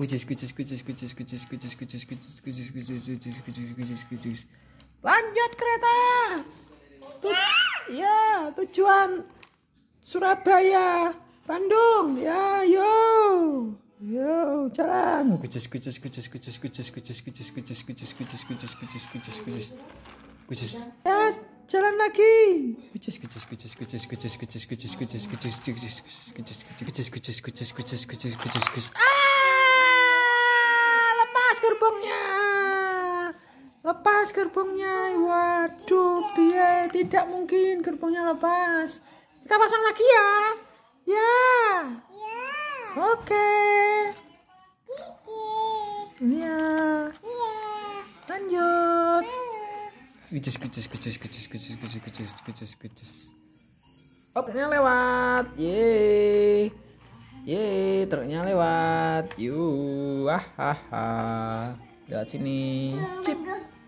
kucis kucis kucis kucis kucis kucis kucis kucis kucis kucis kucis kucis kucis kucis lanjut kereta ya tujuan Surabaya Bandung ya yo yo jalan kucis kucis kucis kucis kucis kucis kucis kucis kucis kucis kucis kucis kucis kucis kucis ya jalan lagi kucis kucis kucis kucis kucis kucis kucis kucis kucis kucis kucis kucis kucis kucis kucis kucis kucis kucis kucis gerbongnya lepas gerbongnya waduh dia tidak mungkin gerbongnya lepas kita pasang lagi ya ya, ya. oke okay. ya iya. lanjut kucis kucis kucis kucis kucis kucis kucis kucis kucis opnya lewat yeay truknya lewat. Yuh, ah, ah, ah. Lewat sini. Cip.